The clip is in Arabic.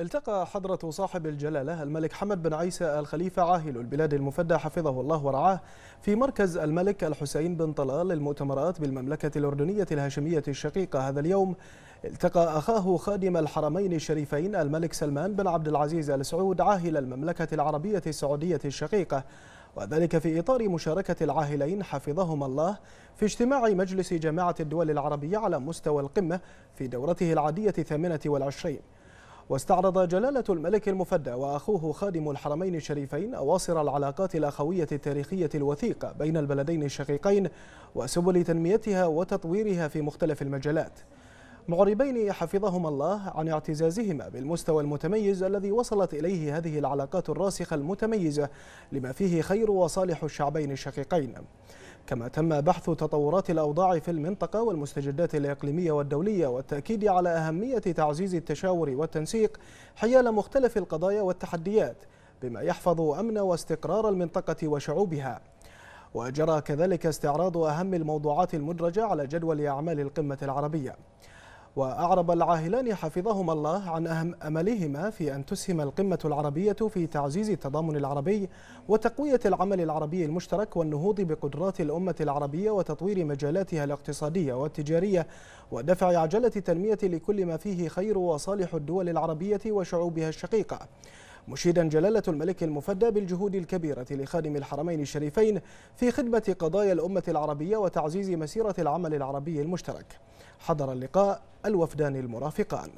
التقى حضرة صاحب الجلالة الملك حمد بن عيسى الخليفة عاهل البلاد المفدى حفظه الله ورعاه في مركز الملك الحسين بن طلال للمؤتمرات بالمملكة الأردنية الهاشمية الشقيقة هذا اليوم التقى أخاه خادم الحرمين الشريفين الملك سلمان بن عبد العزيز آل سعود عاهل المملكة العربية السعودية الشقيقة وذلك في إطار مشاركة العاهلين حفظهما الله في اجتماع مجلس جماعة الدول العربية على مستوى القمة في دورته العادية الثامنة والعشرين واستعرض جلالة الملك المفدى وأخوه خادم الحرمين الشريفين أواصر العلاقات الأخوية التاريخية الوثيقة بين البلدين الشقيقين وسبل تنميتها وتطويرها في مختلف المجالات معربين حفظهما الله عن اعتزازهما بالمستوى المتميز الذي وصلت إليه هذه العلاقات الراسخة المتميزة لما فيه خير وصالح الشعبين الشقيقين كما تم بحث تطورات الأوضاع في المنطقة والمستجدات الإقليمية والدولية والتأكيد على أهمية تعزيز التشاور والتنسيق حيال مختلف القضايا والتحديات بما يحفظ أمن واستقرار المنطقة وشعوبها وجرى كذلك استعراض أهم الموضوعات المدرجة على جدول أعمال القمة العربية وأعرب العاهلان حفظهما الله عن أهم أملهما في أن تسهم القمة العربية في تعزيز التضامن العربي وتقوية العمل العربي المشترك والنهوض بقدرات الأمة العربية وتطوير مجالاتها الاقتصادية والتجارية ودفع عجلة التنمية لكل ما فيه خير وصالح الدول العربية وشعوبها الشقيقة مشيدا جلالة الملك المفدى بالجهود الكبيرة لخادم الحرمين الشريفين في خدمة قضايا الأمة العربية وتعزيز مسيرة العمل العربي المشترك حضر اللقاء الوفدان المرافقان